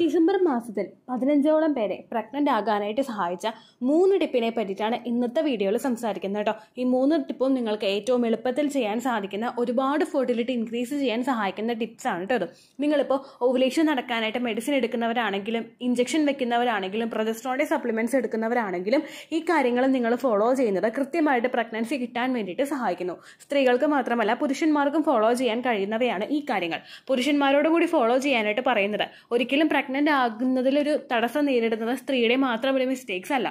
December മാസത്തിൽ പതിനഞ്ചോളം പേരെ പ്രഗ്നൻ്റ് ആകാനായിട്ട് സഹായിച്ച മൂന്ന് ടിപ്പിനെ പറ്റിയിട്ടാണ് ഇന്നത്തെ വീഡിയോയിൽ സംസാരിക്കുന്നത് കേട്ടോ ഈ മൂന്ന് ടിപ്പും നിങ്ങൾക്ക് ഏറ്റവും എളുപ്പത്തിൽ ചെയ്യാൻ സാധിക്കുന്ന ഒരുപാട് ഫെർട്ടിലിറ്റി ഇൻക്രീസ് ചെയ്യാൻ സഹായിക്കുന്ന ടിപ്സാണ് കേട്ടോ ഇത് നിങ്ങളിപ്പോൾ ഓവുലേഷൻ നടക്കാനായിട്ട് മെഡിസിൻ എടുക്കുന്നവരാണെങ്കിലും ഇഞ്ചക്ഷൻ വെക്കുന്നവരാണെങ്കിലും പ്രൊജസ്ട്രോണ്ടെ സപ്ലിമെൻറ്റ്സ് എടുക്കുന്നവരാണെങ്കിലും ഈ കാര്യങ്ങൾ നിങ്ങൾ ഫോളോ ചെയ്യുന്നത് കൃത്യമായിട്ട് പ്രഗ്നൻസി കിട്ടാൻ വേണ്ടിയിട്ട് സഹായിക്കുന്നു സ്ത്രീകൾക്ക് മാത്രമല്ല പുരുഷന്മാർക്കും ഫോളോ ചെയ്യാൻ കഴിയുന്നവയാണ് ഈ കാര്യങ്ങൾ പുരുഷന്മാരോട് കൂടി ഫോളോ ചെയ്യാനായിട്ട് പറയുന്നത് ഒരിക്കലും പ്രഗ്നൻ്റ് ആകുന്നതിലൊരു തടസ്സം നേരിടുന്നത് സ്ത്രീയുടെ മാത്രം ഒരു മിസ്റ്റേക്സ് അല്ല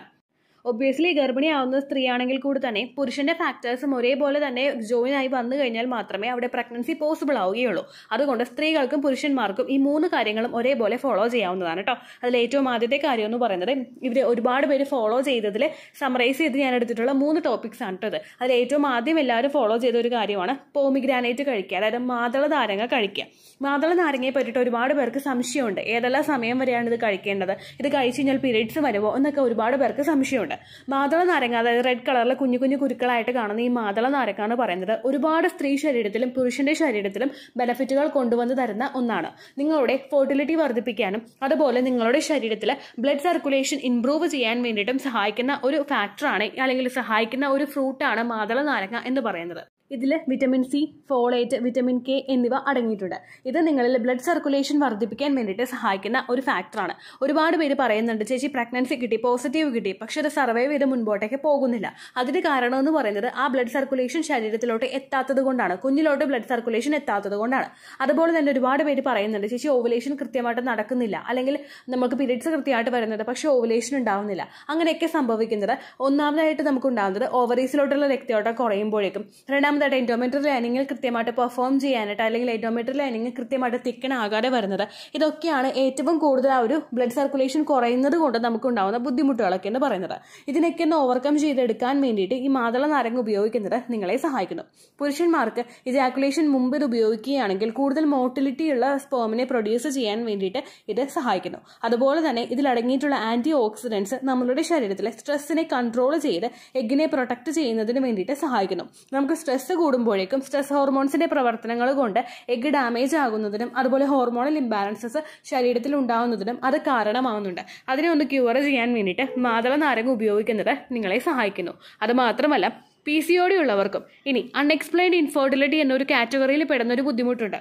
ഒബ്വിയസ്ലി ഗർഭിണിയാവുന്ന സ്ത്രീയാണെങ്കിൽ കൂടി തന്നെ പുരുഷന്റെ ഫാക്ടേഴ്സും ഒരേപോലെ തന്നെ ജോയിൻ ആയി വന്നു കഴിഞ്ഞാൽ മാത്രമേ അവിടെ പ്രഗ്നൻസി പോസിബിൾ ആവുകയുള്ളൂ അതുകൊണ്ട് സ്ത്രീകൾക്കും പുരുഷന്മാർക്കും ഈ മൂന്ന് കാര്യങ്ങളും ഒരേപോലെ ഫോളോ ചെയ്യാവുന്നതാണ് കേട്ടോ അതിൽ ഏറ്റവും ആദ്യത്തെ കാര്യം എന്ന് പറയുന്നത് ഇവർ ഒരുപാട് പേര് ഫോളോ ചെയ്തതിൽ സമറൈസ് ചെയ്ത് ഞാൻ എടുത്തിട്ടുള്ള മൂന്ന് ടോപ്പിക്സ് ആണ് കേട്ടത് അതിൽ ഏറ്റവും ആദ്യം എല്ലാവരും ഫോളോ ചെയ്ത ഒരു കാര്യമാണ് പോമിഗ്രാനൈറ്റ് കഴിക്കുക അതായത് മാതള കഴിക്കുക മാതള നാരങ്ങയെ പറ്റിയിട്ട് ഒരുപാട് പേർക്ക് സംശയമുണ്ട് ഏതെല്ലാം സമയം വരെയാണ് ഇത് കഴിക്കേണ്ടത് ഇത് കഴിച്ചു കഴിഞ്ഞാൽ പീരീഡ്സ് വരുമോ എന്നൊക്കെ ഒരുപാട് പേർക്ക് സംശയമുണ്ട് ഉണ്ട് മാതള നാരങ്ങ അതായത് റെഡ് കളറിലെ കുഞ്ഞു കുഞ്ഞു കുരുക്കളായിട്ട് കാണുന്ന ഈ മാതള നാരങ്ങാണ് പറയുന്നത് ഒരുപാട് സ്ത്രീ ശരീരത്തിലും പുരുഷന്റെ ശരീരത്തിലും ബെനഫിറ്റുകൾ കൊണ്ടുവന്ന് തരുന്ന ഒന്നാണ് നിങ്ങളുടെ ഫെർട്ടിലിറ്റി വർദ്ധിപ്പിക്കാനും അതുപോലെ നിങ്ങളുടെ ശരീരത്തിലെ ബ്ലഡ് സർക്കുലേഷൻ ഇംപ്രൂവ് ചെയ്യാൻ വേണ്ടിയിട്ടും സഹായിക്കുന്ന ഒരു ഫാക്ടറാണ് അല്ലെങ്കിൽ സഹായിക്കുന്ന ഒരു ഫ്രൂട്ടാണ് മാതള നാരങ്ങ എന്ന് പറയുന്നത് ഇതിൽ vitamin C folate vitamin K എന്നിവ അടങ്ങിയിട്ടുണ്ട് ഇത് നിങ്ങളിൽ ബ്ലഡ് സർക്കുലേഷൻ വർദ്ധിപ്പിക്കാൻ വേണ്ടിയിട്ട് സഹായിക്കുന്ന ഒരു ഫാക്ടറാണ് ഒരുപാട് പേര് പറയുന്നുണ്ട് ചേച്ചി പ്രഗ്നൻസി കിട്ടി പോസിറ്റീവ് കിട്ടി പക്ഷേ അത് സർവൈവ് ചെയ്ത് മുൻപോട്ടേക്ക് പോകുന്നില്ല അതിന് കാരണം എന്ന് പറയുന്നത് ആ ബ്ലഡ് സർക്കുലേഷൻ ശരീരത്തിലോട്ട് എത്താത്തത് കൊണ്ടാണ് കുഞ്ഞിലോട്ട് ബ്ലഡ് സർക്കുലേഷൻ എത്താത്തത് കൊണ്ടാണ് അതുപോലെ തന്നെ ഒരുപാട് പേര് പറയുന്നുണ്ട് ചേച്ചി ഓവുലേഷൻ കൃത്യമായിട്ട് നടക്കുന്നില്ല അല്ലെങ്കിൽ നമുക്ക് പീരീഡ്സ് കൃത്യമായിട്ട് വരുന്നത് പക്ഷേ ഓവുലേഷൻ ഉണ്ടാവുന്നില്ല അങ്ങനെയൊക്കെ സംഭവിക്കുന്നത് ഒന്നാമതായിട്ട് നമുക്ക് ഉണ്ടാകുന്നത് ഓവറീസിലോട്ടുള്ള രക്തയോട്ടം കുറയുമ്പോഴേക്കും രണ്ടാമത് രണ്ടാമതായിട്ട് എൻഡോമെറ്റർ ലൈനിങ്ങിൽ കൃത്യമായിട്ട് പെർഫോം ചെയ്യാനായിട്ട് അല്ലെങ്കിൽ എൻഡോമെറ്റർ ലൈനിങ് കൃത്യമായിട്ട് തിക്കണാകാതെ വരുന്നത് ഇതൊക്കെയാണ് ഏറ്റവും കൂടുതൽ ആ ഒരു ബ്ലഡ് സർക്കുലേഷൻ കുറയുന്നത് കൊണ്ട് ഉണ്ടാകുന്ന ബുദ്ധിമുട്ടുകളൊക്കെ എന്ന് പറയുന്നത് ഇതിനൊക്കെ ഒന്ന് ഓവർകം ചെയ്തെടുക്കാൻ വേണ്ടിയിട്ട് ഈ മാതള നാരങ്ങ ഉപയോഗിക്കുന്നത് നിങ്ങളെ സഹായിക്കുന്നു പുരുഷന്മാർക്ക് ഇജാക്കുലേഷൻ മുമ്പ് ഇത് ഉപയോഗിക്കുകയാണെങ്കിൽ കൂടുതൽ മോട്ടിലിറ്റിയുള്ള സ്പോമിനെ പ്രൊഡ്യൂസ് ചെയ്യാൻ വേണ്ടിയിട്ട് ഇത് സഹായിക്കുന്നു അതുപോലെ തന്നെ ഇതിലടങ്ങിയിട്ടുള്ള ആന്റി ഓക്സിഡൻസ് നമ്മളുടെ ശരീരത്തിലെ സ്ട്രെസ്സിനെ കൺട്രോൾ ചെയ്ത് എഗ്ഗിനെ പ്രൊട്ടക്ട് ചെയ്യുന്നതിന് വേണ്ടിയിട്ട് സഹായിക്കുന്നു നമുക്ക് സ്ട്രെസ് കൂടുമ്പോഴേക്കും സ്ട്രെസ് ഹോർമോൺസിന്റെ പ്രവർത്തനങ്ങൾ കൊണ്ട് എഗ് ഡാമേജ് ആകുന്നതിനും അതുപോലെ ഹോർമോണൽ ഇംബാലൻസസ് ശരീരത്തിൽ ഉണ്ടാകുന്നതിനും അത് കാരണമാവുന്നുണ്ട് അതിനെ ഒന്ന് ക്യൂർ ചെയ്യാൻ വേണ്ടിയിട്ട് മാതള നാരങ്ങ ഉപയോഗിക്കുന്നത് നിങ്ങളെ സഹായിക്കുന്നു അത് മാത്രമല്ല പി സി ഒ ഡി ഉള്ളവർക്കും ഇനി അൺഎക്സ്പ്ലെയിൻഡ് ഇൻഫെർട്ടിലിറ്റി എന്നൊരു കാറ്റഗറിയിൽ പെടുന്ന ഒരു ബുദ്ധിമുട്ടുണ്ട്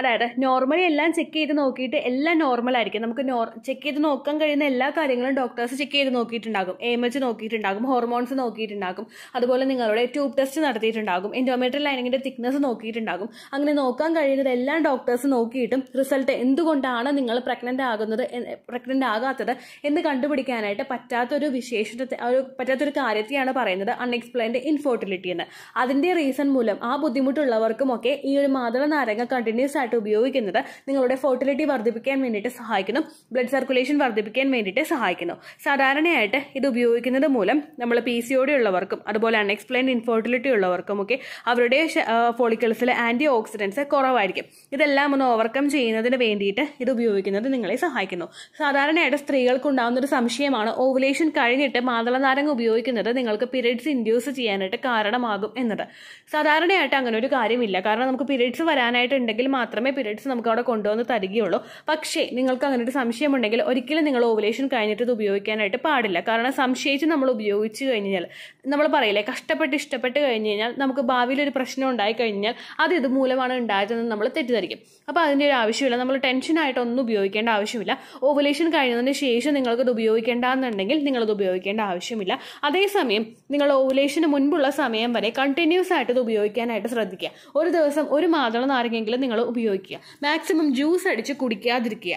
അതായത് നോർമലി എല്ലാം ചെക്ക് ചെയ്ത് നോക്കിയിട്ട് എല്ലാം നോർമൽ ആയിരിക്കും നമുക്ക് നോർ ചെക്ക് ചെയ്ത് നോക്കാൻ കഴിയുന്ന എല്ലാ കാര്യങ്ങളും ഡോക്ടേഴ്സ് ചെക്ക് ചെയ്ത് നോക്കിയിട്ടുണ്ടാകും എം എച്ച് നോക്കിയിട്ടുണ്ടാകും ഹോർമോൺസ് നോക്കിയിട്ടുണ്ടാകും അതുപോലെ നിങ്ങളുടെ ട്യൂബ് ടെസ്റ്റ് നടത്തിയിട്ടുണ്ടാകും എൻഡോമെട്രിയൽ ലൈനിങ്ങിന്റെ തിക്നെസ് നോക്കിയിട്ടുണ്ടാകും അങ്ങനെ നോക്കാൻ കഴിയുന്നത് എല്ലാ ഡോക്ടേഴ്സ് നോക്കിയിട്ടും റിസൾട്ട് എന്തുകൊണ്ടാണ് നിങ്ങൾ പ്രഗ്നന്റ് ആകുന്നത് പ്രഗ്നന്റ് ആകാത്തത് എന്ന് കണ്ടുപിടിക്കാനായിട്ട് പറ്റാത്തൊരു വിശേഷത്തെ ഒരു പറ്റാത്തൊരു കാര്യത്തെയാണ് പറയുന്നത് അൺഎക്സ്പ്ലെയിൻഡ് ഇൻഫോർട്ടിലിറ്റി എന്ന് അതിന്റെ റീസൺ മൂലം ആ ബുദ്ധിമുട്ടുള്ളവർക്കും ഒക്കെ ഈ ഒരു മാതൃ നാരങ്ങ കണ്ടിന്യൂസ് ആയിട്ട് ആയിട്ട് ഉപയോഗിക്കുന്നത് നിങ്ങളുടെ ഫെർട്ടിലിറ്റി വർദ്ധിപ്പിക്കാൻ വേണ്ടിയിട്ട് സഹായിക്കുന്നു ബ്ലഡ് സർക്കുലേഷൻ വർദ്ധിപ്പിക്കാൻ വേണ്ടിയിട്ട് സഹായിക്കുന്നു സാധാരണയായിട്ട് ഇത് ഉപയോഗിക്കുന്നത് മൂലം നമ്മൾ പി സി ഒ ഡി ഉള്ളവർക്കും അതുപോലെ അൺഎക്സ്പ്ലെയിൻഡ് ഇൻഫെർട്ടിലിറ്റി ഉള്ളവർക്കും ഒക്കെ അവരുടെ ഫോളിക്കിൾസിലെ ആൻറ്റി ഓക്സിഡൻസ് കുറവായിരിക്കും ഇതെല്ലാം ഒന്ന് ഓവർകം ചെയ്യുന്നതിന് വേണ്ടിയിട്ട് ഇത് ഉപയോഗിക്കുന്നത് നിങ്ങളെ സഹായിക്കുന്നു സാധാരണയായിട്ട് സ്ത്രീകൾക്ക് ഉണ്ടാകുന്ന ഒരു സംശയമാണ് ഓവുലേഷൻ കഴിഞ്ഞിട്ട് മാതളനാരങ്ങ ഉപയോഗിക്കുന്നത് നിങ്ങൾക്ക് പിരീഡ്സ് ഇൻഡ്യൂസ് ചെയ്യാനായിട്ട് കാരണമാകും എന്നത് സാധാരണയായിട്ട് അങ്ങനെ ഒരു കാര്യമില്ല കാരണം നമുക്ക് പിരീഡ്സ് വരാനായിട്ടുണ്ടെങ്കിൽ മാത്രം മാത്രമേ പീരീഡ്സ് നമുക്ക് അവിടെ കൊണ്ടുവന്ന് തരികയുള്ളൂ പക്ഷേ നിങ്ങൾക്ക് അങ്ങനെ ഒരു സംശയമുണ്ടെങ്കിൽ ഒരിക്കലും നിങ്ങൾ ഓവുലേഷൻ കഴിഞ്ഞിട്ട് ഇത് ഉപയോഗിക്കാനായിട്ട് പാടില്ല കാരണം സംശയിച്ച് നമ്മൾ ഉപയോഗിച്ച് കഴിഞ്ഞാൽ നമ്മൾ പറയില്ലേ കഷ്ടപ്പെട്ട് ഇഷ്ടപ്പെട്ട് കഴിഞ്ഞ് കഴിഞ്ഞാൽ നമുക്ക് ഭാവിയിൽ ഒരു പ്രശ്നം ഉണ്ടായി കഴിഞ്ഞാൽ അത് ഇത് മൂലമാണ് ഉണ്ടായതെന്ന് നമ്മൾ തെറ്റിദ്ധരിക്കും അപ്പോൾ അതിൻ്റെ ഒരു ആവശ്യമില്ല നമ്മൾ ടെൻഷനായിട്ടൊന്നും ഉപയോഗിക്കേണ്ട ആവശ്യമില്ല ഓവുലേഷൻ കഴിഞ്ഞതിന് ശേഷം നിങ്ങൾക്കത് ഉപയോഗിക്കേണ്ടതെന്നുണ്ടെങ്കിൽ നിങ്ങളത് ഉപയോഗിക്കേണ്ട ആവശ്യമില്ല അതേസമയം നിങ്ങൾ ഓവുലേഷന് മുൻപുള്ള സമയം വരെ കണ്ടിന്യൂസ് ആയിട്ട് ഇത് ഉപയോഗിക്കാനായിട്ട് ശ്രദ്ധിക്കുക ഒരു ദിവസം ഒരു മാതളം നാരങ്ങെങ്കിലും നിങ്ങൾ ഉപയോഗിക്കുക ഉപയോഗിക്കുക മാക്സിമം ജ്യൂസ് അടിച്ച് കുടിക്കാതിരിക്കുക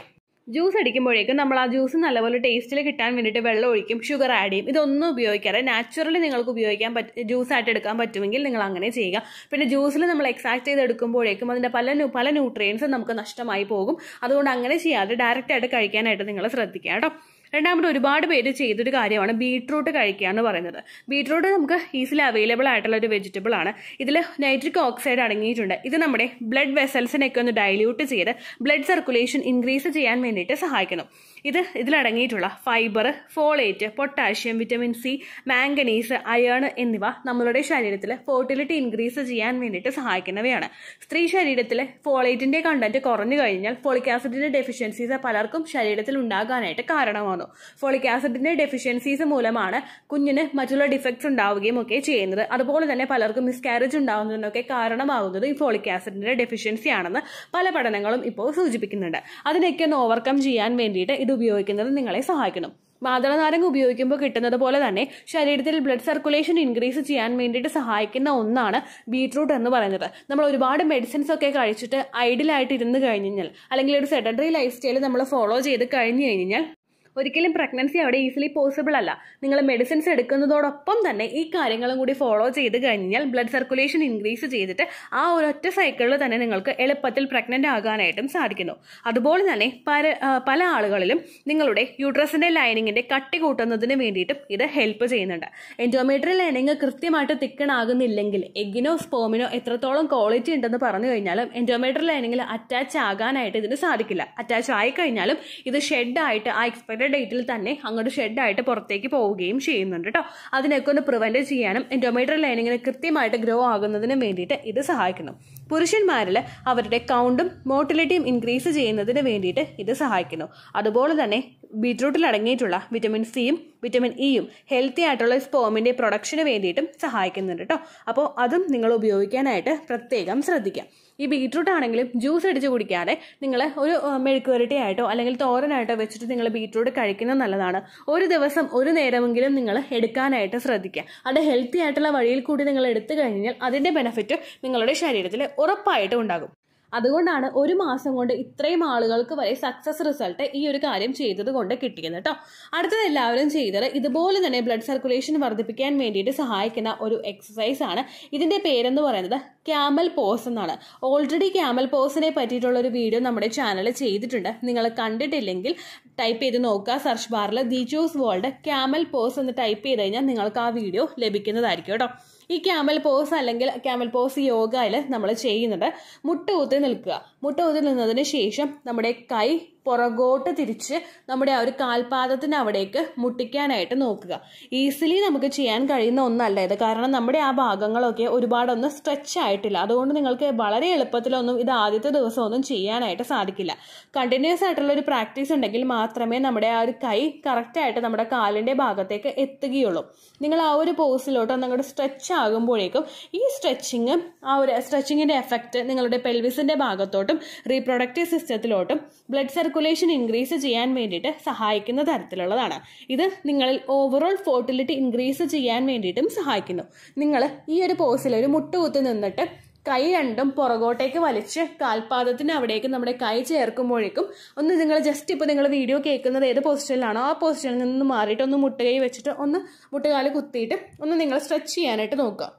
ജ്യൂസ് അടിക്കുമ്പോഴേക്കും നമ്മൾ ആ ജ്യൂസ് നല്ലപോലെ ടേസ്റ്റിൽ കിട്ടാൻ വേണ്ടിയിട്ട് വെള്ളം ഒഴിക്കും ഷുഗർ ആഡ് ചെയ്യും ഇതൊന്നും ഉപയോഗിക്കാതെ നാച്ചുറലി നിങ്ങൾക്ക് ഉപയോഗിക്കാൻ പറ്റ ജ്യൂസായിട്ട് എടുക്കാൻ പറ്റുമെങ്കിൽ നിങ്ങൾ അങ്ങനെ ചെയ്യുക പിന്നെ ജ്യൂസിൽ നമ്മൾ എക്സാക്ട് ചെയ്ത് എടുക്കുമ്പോഴേക്കും അതിൻ്റെ പല പല ന്യൂട്രിയൻസും നമുക്ക് നഷ്ടമായി പോകും അതുകൊണ്ട് അങ്ങനെ ചെയ്യാതെ ഡയറക്റ്റായിട്ട് കഴിക്കാനായിട്ട് നിങ്ങൾ ശ്രദ്ധിക്കുക കേട്ടോ രണ്ടാമത് ഒരുപാട് പേര് ചെയ്തൊരു കാര്യമാണ് ബീട്രൂട്ട് കഴിക്കുക എന്ന് പറയുന്നത് ബീട്രൂട്ട് നമുക്ക് ഈസിലി അവൈലബിൾ ആയിട്ടുള്ള ഒരു വെജിറ്റബിൾ ആണ് ഇതിൽ നൈട്രിക് ഓക്സൈഡ് അടങ്ങിയിട്ടുണ്ട് ഇത് നമ്മുടെ ബ്ലഡ് വെസൽസിനെയൊക്കെ ഒന്ന് ഡൈല്യൂട്ട് ചെയ്ത് ബ്ലഡ് സർക്കുലേഷൻ ഇൻക്രീസ് ചെയ്യാൻ വേണ്ടിയിട്ട് സഹായിക്കുന്നു ഇത് ഇതിലടങ്ങിയിട്ടുള്ള fibre folate potassium vitamin C manganese iron എന്നിവ നമ്മളുടെ ശരീരത്തിൽ ഫോർട്ടിലിറ്റി ഇൻക്രീസ് ചെയ്യാൻ വേണ്ടിയിട്ട് സഹായിക്കുന്നവയാണ് സ്ത്രീ ശരീരത്തിൽ ഫോളേറ്റിൻ്റെ കണ്ടന്റ് കുറഞ്ഞു കഴിഞ്ഞാൽ ഫോളിക് ആസിഡിൻ്റെ ഡെഫിഷ്യൻസീസ് പലർക്കും ശരീരത്തിൽ ഉണ്ടാകാനായിട്ട് കാരണമാകുന്നു ഫോളിക് ആസിഡിൻ്റെ ഡെഫിഷ്യൻസീസ് മൂലമാണ് കുഞ്ഞിന് മറ്റുള്ള ഡിഫക്ട്സ് ഉണ്ടാവുകയും ഒക്കെ ചെയ്യുന്നത് അതുപോലെ തന്നെ പലർക്കും മിസ്കാരേജ് ഉണ്ടാകുന്നതിനൊക്കെ കാരണമാകുന്നത് ഈ ഫോളിക് ആസിഡിൻ്റെ ഡെഫിഷ്യൻസി ആണെന്ന് പല പഠനങ്ങളും ഇപ്പോൾ സൂചിപ്പിക്കുന്നുണ്ട് അതിനൊക്കെ ഒന്ന് ഓവർകം ചെയ്യാൻ വേണ്ടിയിട്ട് ഇത് ഫുഡ് ഉപയോഗിക്കുന്നത് നിങ്ങളെ സഹായിക്കണം മാതളനാരങ്ങ ഉപയോഗിക്കുമ്പോൾ കിട്ടുന്നത് പോലെ തന്നെ ശരീരത്തിൽ ബ്ലഡ് സർക്കുലേഷൻ ഇൻക്രീസ് ചെയ്യാൻ വേണ്ടിയിട്ട് സഹായിക്കുന്ന ഒന്നാണ് ബീട്രൂട്ട് എന്ന് പറയുന്നത് നമ്മൾ ഒരുപാട് മെഡിസിൻസ് ഒക്കെ കഴിച്ചിട്ട് ഐഡിലായിട്ട് ഇരുന്ന് കഴിഞ്ഞു കഴിഞ്ഞാൽ അല്ലെങ്കിൽ ഒരു സെഡൻഡറി ലൈഫ് സ്റ്റൈൽ നമ്മൾ ഫോളോ ചെയ്ത് കഴിഞ്ഞു കഴിഞ്ഞാൽ ഒരിക്കലും പ്രഗ്നൻസി അവിടെ ഈസിലി പോസിബിൾ അല്ല നിങ്ങൾ മെഡിസിൻസ് എടുക്കുന്നതോടൊപ്പം തന്നെ ഈ കാര്യങ്ങളും കൂടി ഫോളോ ചെയ്ത് കഴിഞ്ഞാൽ ബ്ലഡ് സർക്കുലേഷൻ ഇൻക്രീസ് ചെയ്തിട്ട് ആ ഒരൊറ്റ സൈക്കിളിൽ തന്നെ നിങ്ങൾക്ക് എളുപ്പത്തിൽ പ്രഗ്നൻ്റ് ആകാനായിട്ടും സാധിക്കുന്നു അതുപോലെ തന്നെ പല പല ആളുകളിലും നിങ്ങളുടെ യൂട്രസിൻ്റെ ലൈനിങ്ങിൻ്റെ കട്ടി കൂട്ടുന്നതിന് വേണ്ടിയിട്ടും ഇത് ഹെൽപ്പ് ചെയ്യുന്നുണ്ട് എൻഡോമീറ്ററി ലൈനിങ് കൃത്യമായിട്ട് തിക്കണാകുന്നില്ലെങ്കിൽ എഗ്ഗിനോ സ്പോമിനോ എത്രത്തോളം ക്വാളിറ്റി ഉണ്ടെന്ന് പറഞ്ഞു കഴിഞ്ഞാലും എൻഡോമീറ്ററി ലൈനിങ്ങിൽ അറ്റാച്ച് ആകാനായിട്ട് ഇതിന് സാധിക്കില്ല അറ്റാച്ച് ആയിക്കഴിഞ്ഞാലും ഇത് ഷെഡായിട്ട് ആ എക്സ്പെക്ടഡ് കറക്റ്റ് ഡേറ്റിൽ തന്നെ അങ്ങോട്ട് ഷെഡായിട്ട് പുറത്തേക്ക് പോവുകയും ചെയ്യുന്നുണ്ട് കേട്ടോ അതിനൊക്കെ ഒന്ന് പ്രിവെൻറ്റ് ചെയ്യാനും എൻഡോമീറ്റർ ലൈനിങ്ങിന് കൃത്യമായിട്ട് ഗ്രോ ആകുന്നതിനും വേണ്ടിയിട്ട് ഇത് സഹായിക്കുന്നു പുരുഷന്മാരിൽ അവരുടെ കൗണ്ടും മോട്ടിലിറ്റിയും ഇൻക്രീസ് ചെയ്യുന്നതിന് വേണ്ടിയിട്ട് ഇത് സഹായിക്കുന്നു അതുപോലെ തന്നെ ബീറ്റ്റൂട്ടിൽ അടങ്ങിയിട്ടുള്ള വിറ്റമിൻ സിയും വിറ്റമിൻ ഇയും ഹെൽത്തി ആയിട്ടുള്ള സ്പോമിൻ്റെ പ്രൊഡക്ഷന് വേണ്ടിയിട്ടും സഹായിക്കുന്നുണ്ട് കേട്ടോ അപ്പോൾ അതും നിങ്ങൾ ഉപയോഗിക്കാനായിട്ട് പ്രത്യേകം ശ്രദ്ധിക്കാം ഈ ബീറ്റ്റൂട്ട് ആണെങ്കിലും ജ്യൂസ് അടിച്ച് കുടിക്കാതെ നിങ്ങൾ ഒരു മെഴുക്കുവരട്ടി ആയിട്ടോ അല്ലെങ്കിൽ തോരനായിട്ടോ വെച്ചിട്ട് നിങ്ങൾ ബീറ്റ്റൂട്ട് കഴിക്കുന്നത് നല്ലതാണ് ഒരു ദിവസം ഒരു നേരമെങ്കിലും നിങ്ങൾ എടുക്കാനായിട്ട് ശ്രദ്ധിക്കുക അത് ഹെൽത്തി ആയിട്ടുള്ള വഴിയിൽ കൂടി നിങ്ങൾ എടുത്തു കഴിഞ്ഞാൽ അതിൻ്റെ ബെനിഫിറ്റ് നിങ്ങളുടെ ശരീരത്തിൽ ഉറപ്പായിട്ടും ഉണ്ടാകും അതുകൊണ്ടാണ് ഒരു മാസം കൊണ്ട് ഇത്രയും ആളുകൾക്ക് വരെ സക്സസ് റിസൾട്ട് ഈ ഒരു കാര്യം ചെയ്തത് കൊണ്ട് കിട്ടിയത് കേട്ടോ അടുത്തത് എല്ലാവരും ചെയ്തത് ഇതുപോലെ തന്നെ ബ്ലഡ് സർക്കുലേഷൻ വർദ്ധിപ്പിക്കാൻ വേണ്ടിയിട്ട് സഹായിക്കുന്ന ഒരു എക്സസൈസ് ആണ് ഇതിൻ്റെ പേരെന്ന് പറയുന്നത് ക്യാമൽ പോസ് എന്നാണ് ഓൾറെഡി ക്യാമൽ പോസിനെ പറ്റിയിട്ടുള്ള ഒരു വീഡിയോ നമ്മുടെ ചാനലിൽ ചെയ്തിട്ടുണ്ട് നിങ്ങൾ കണ്ടിട്ടില്ലെങ്കിൽ ടൈപ്പ് ചെയ്ത് നോക്കുക സെർച്ച് ബാറിൽ the choose world camel pose എന്ന് ടൈപ്പ് ചെയ്ത് കഴിഞ്ഞാൽ നിങ്ങൾക്ക് ആ വീഡിയോ ലഭിക്കുന്നതായിരിക്കും കേട്ടോ ഈ ക്യാമൽ പോസ് അല്ലെങ്കിൽ ക്യാമൽ പോസ് യോഗയിൽ നമ്മൾ ചെയ്യുന്നത് മുട്ട ഊത്തി നിൽക്കുക മുട്ട ഊത്തി നിന്നതിന് ശേഷം നമ്മുടെ കൈ പുറകോട്ട് തിരിച്ച് നമ്മുടെ ആ ഒരു കാൽപാദത്തിന് അവിടേക്ക് മുട്ടിക്കാനായിട്ട് നോക്കുക ഈസിലി നമുക്ക് ചെയ്യാൻ കഴിയുന്ന ഒന്നല്ല ഇത് കാരണം നമ്മുടെ ആ ഭാഗങ്ങളൊക്കെ ഒരുപാടൊന്ന് സ്ട്രെച്ച് ആയിട്ടില്ല അതുകൊണ്ട് നിങ്ങൾക്ക് വളരെ എളുപ്പത്തിലൊന്നും ഇത് ആദ്യത്തെ ദിവസമൊന്നും ചെയ്യാനായിട്ട് സാധിക്കില്ല കണ്ടിന്യൂസ് ആയിട്ടുള്ള ഒരു പ്രാക്ടീസ് ഉണ്ടെങ്കിൽ മാത്രമേ നമ്മുടെ ആ ഒരു കൈ കറക്റ്റായിട്ട് നമ്മുടെ കാലിൻ്റെ ഭാഗത്തേക്ക് എത്തുകയുള്ളൂ നിങ്ങൾ ആ ഒരു പോസിലോട്ട് നിങ്ങളുടെ സ്ട്രെച്ച് ആകുമ്പോഴേക്കും ഈ സ്ട്രെച്ചിങ് ആ ഒരു സ്ട്രെച്ചിങ്ങിൻ്റെ എഫക്റ്റ് നിങ്ങളുടെ പെൽവിസിൻ്റെ ഭാഗത്തോട്ടും റീപ്രൊഡക്റ്റീവ് സിസ്റ്റത്തിലോട്ടും ബ്ലഡ് സർക്കുലേഷൻ സർക്കുലേഷൻ ഇൻക്രീസ് ചെയ്യാൻ വേണ്ടിയിട്ട് സഹായിക്കുന്ന തരത്തിലുള്ളതാണ് ഇത് നിങ്ങളിൽ ഓവറോൾ ഫോർട്ടിലിറ്റി ഇൻക്രീസ് ചെയ്യാൻ വേണ്ടിയിട്ടും സഹായിക്കുന്നു നിങ്ങൾ ഈ ഒരു പോസിൽ ഒരു മുട്ടുകുത്തി നിന്നിട്ട് കൈ രണ്ടും പുറകോട്ടേക്ക് വലിച്ച് കാൽപാദത്തിന് അവിടേക്ക് നമ്മുടെ കൈ ചേർക്കുമ്പോഴേക്കും ഒന്ന് നിങ്ങൾ ജസ്റ്റ് ഇപ്പോൾ നിങ്ങൾ വീഡിയോ കേൾക്കുന്നത് ഏത് പൊസിഷനിലാണോ ആ പൊസിഷനിൽ നിന്ന് മാറിയിട്ട് ഒന്ന് മുട്ടുകൈ വെച്ചിട്ട് ഒന്ന് മുട്ടുകാല് കുത്തിയിട്ട് ഒന്ന് നിങ്ങൾ സ്ട്രെച്ച് ചെയ്യാനായിട്ട് നോക്കുക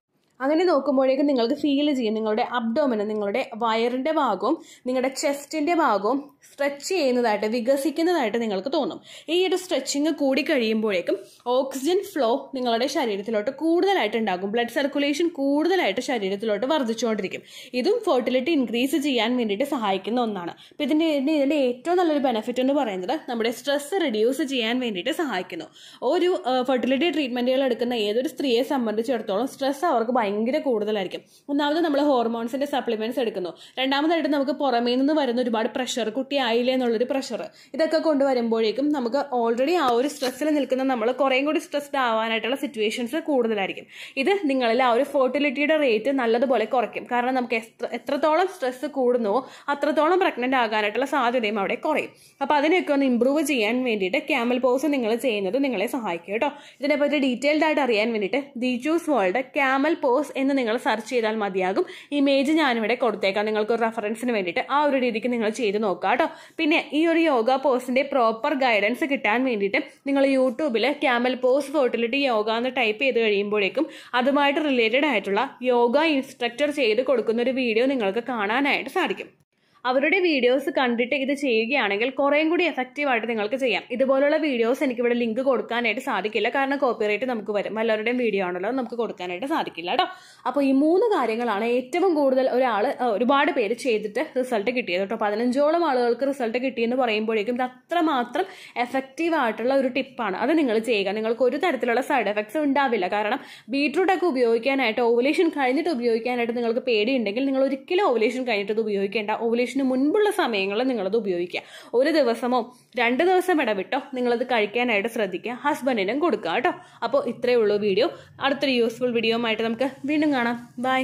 അങ്ങനെ നോക്കുമ്പോഴേക്കും നിങ്ങൾക്ക് ഫീൽ ചെയ്യും നിങ്ങളുടെ അബ്ഡോമിന് നിങ്ങളുടെ വയറിൻ്റെ ഭാഗവും നിങ്ങളുടെ ചെസ്റ്റിൻ്റെ ഭാഗവും സ്ട്രെച്ച് ചെയ്യുന്നതായിട്ട് വികസിക്കുന്നതായിട്ട് നിങ്ങൾക്ക് തോന്നും ഈ ഒരു സ്ട്രെച്ചിങ് കൂടി കഴിയുമ്പോഴേക്കും ഓക്സിജൻ ഫ്ലോ നിങ്ങളുടെ ശരീരത്തിലോട്ട് കൂടുതലായിട്ട് ഉണ്ടാകും ബ്ലഡ് സർക്കുലേഷൻ കൂടുതലായിട്ട് ശരീരത്തിലോട്ട് വർദ്ധിച്ചുകൊണ്ടിരിക്കും ഇതും ഫെർട്ടിലിറ്റി ഇൻക്രീസ് ചെയ്യാൻ വേണ്ടിയിട്ട് സഹായിക്കുന്ന ഒന്നാണ് അപ്പോൾ ഇതിൻ്റെ ഇതിൻ്റെ ഏറ്റവും നല്ലൊരു ബെനിഫിറ്റ് എന്ന് പറയുന്നത് നമ്മുടെ സ്ട്രെസ് റിഡ്യൂസ് ചെയ്യാൻ വേണ്ടിയിട്ട് സഹായിക്കുന്നു ഒരു ഫെർട്ടിലിറ്റി ട്രീറ്റ്മെൻറ്റുകൾ എടുക്കുന്ന ഏതൊരു സ്ത്രീയെ സംബന്ധിച്ചിടത്തോളം സ്ട്രെസ് അവർക്ക് ഭയങ്കര കൂടുതലായിരിക്കും ഒന്നാമത് നമ്മൾ ഹോർമോൺസിന്റെ സപ്ലിമെന്റ്സ് എടുക്കുന്നു രണ്ടാമതായിട്ട് നമുക്ക് പുറമേ നിന്ന് വരുന്ന ഒരുപാട് പ്രഷർ കുട്ടി ആയില്ലേ എന്നുള്ളൊരു പ്രഷർ ഇതൊക്കെ കൊണ്ടുവരുമ്പോഴേക്കും നമുക്ക് ഓൾറെഡി ആ ഒരു സ്ട്രെസ്സിൽ നിൽക്കുന്ന നമ്മൾ കുറേ കൂടി സ്ട്രെസ്ഡ് ആവാനായിട്ടുള്ള സിറ്റുവേഷൻസ് കൂടുതലായിരിക്കും ഇത് നിങ്ങളിൽ ആ ഒരു ഫെർട്ടിലിറ്റിയുടെ റേറ്റ് നല്ലതുപോലെ കുറയ്ക്കും കാരണം നമുക്ക് എത്ര എത്രത്തോളം സ്ട്രെസ് കൂടുന്നോ അത്രത്തോളം പ്രഗ്നന്റ് ആകാനായിട്ടുള്ള സാധ്യതയും അവിടെ കുറയും അപ്പോൾ അതിനെയൊക്കെ ഒന്ന് ഇമ്പ്രൂവ് ചെയ്യാൻ വേണ്ടിയിട്ട് ക്യാമൽ പോസ് നിങ്ങൾ ചെയ്യുന്നത് നിങ്ങളെ സഹായിക്കും കേട്ടോ ഇതിനെപ്പറ്റി ഡീറ്റെയിൽഡ് ആയിട്ട് അറിയാൻ വേണ്ടിയിട്ട് the choose world camel pose pose എന്ന് നിങ്ങൾ സെർച്ച് ചെയ്താൽ മതിയാകും ഇമേജ് ഞാനിവിടെ കൊടുത്തേക്കാം നിങ്ങൾക്ക് ഒരു റെഫറൻസിന് വേണ്ടിയിട്ട് ആ ഒരു രീതിക്ക് നിങ്ങൾ ചെയ്ത് നോക്കുക കേട്ടോ പിന്നെ ഈ ഒരു യോഗ പോസിൻ്റെ പ്രോപ്പർ ഗൈഡൻസ് കിട്ടാൻ വേണ്ടിയിട്ട് നിങ്ങൾ യൂട്യൂബിൽ ക്യാമൽ പോസ് ഫോട്ടിലിട്ട് യോഗ എന്ന് ടൈപ്പ് ചെയ്ത് കഴിയുമ്പോഴേക്കും അതുമായിട്ട് റിലേറ്റഡ് ആയിട്ടുള്ള യോഗ ഇൻസ്ട്രക്ടർ ചെയ്ത് കൊടുക്കുന്ന ഒരു വീഡിയോ നിങ്ങൾക്ക് കാണാനായിട്ട് സാധിക്കും അവരുടെ വീഡിയോസ് കണ്ടിട്ട് ഇത് ചെയ്യുകയാണെങ്കിൽ കുറേയും കൂടി എഫക്റ്റീവായിട്ട് നിങ്ങൾക്ക് ചെയ്യാം ഇതുപോലുള്ള വീഡിയോസ് എനിക്കിവിടെ ലിങ്ക് കൊടുക്കാനായിട്ട് സാധിക്കില്ല കാരണം കോപ്പിറൈറ്റ് നമുക്ക് വരും എല്ലാവരുടെയും വീഡിയോ ആണല്ലോ നമുക്ക് കൊടുക്കാനായിട്ട് സാധിക്കില്ല കേട്ടോ അപ്പോൾ ഈ മൂന്ന് കാര്യങ്ങളാണ് ഏറ്റവും കൂടുതൽ ഒരാൾ ഒരുപാട് പേര് ചെയ്തിട്ട് റിസൾട്ട് കിട്ടിയത് കേട്ടോ പതിനഞ്ചോളം ആളുകൾക്ക് റിസൾട്ട് കിട്ടിയെന്ന് പറയുമ്പോഴേക്കും ഇത് അത്രമാത്രം എഫക്റ്റീവ് ആയിട്ടുള്ള ഒരു ടിപ്പാണ് അത് നിങ്ങൾ ചെയ്യുക നിങ്ങൾക്ക് ഒരു തരത്തിലുള്ള സൈഡ് എഫക്ട്സ് ഉണ്ടാവില്ല കാരണം ബീട്രൂട്ടൊക്കെ ഉപയോഗിക്കാനായിട്ട് ഓവലേഷൻ കഴിഞ്ഞിട്ട് ഉപയോഗിക്കാനായിട്ട് നിങ്ങൾക്ക് പേടിയുണ്ടെങ്കിൽ നിങ്ങൾ ഒരിക്കലും ഓവലേഷൻ കഴിഞ്ഞിട്ട് ഉപയോഗിക്കേണ്ട ഓവലേഷൻ ഡിന്നറിന് മുൻപുള്ള സമയങ്ങളിൽ നിങ്ങളത് ഉപയോഗിക്കുക ഒരു ദിവസമോ രണ്ട് ദിവസം ഇടവിട്ടോ നിങ്ങളത് കഴിക്കാനായിട്ട് ശ്രദ്ധിക്കുക ഹസ്ബൻഡിനും കൊടുക്കുക കേട്ടോ അപ്പോൾ ഇത്രയേ ഉള്ളൂ വീഡിയോ അടുത്തൊരു യൂസ്ഫുൾ വീഡിയോ ആയിട്ട് നമുക്ക് വീണ്ടും കാണാം ബൈ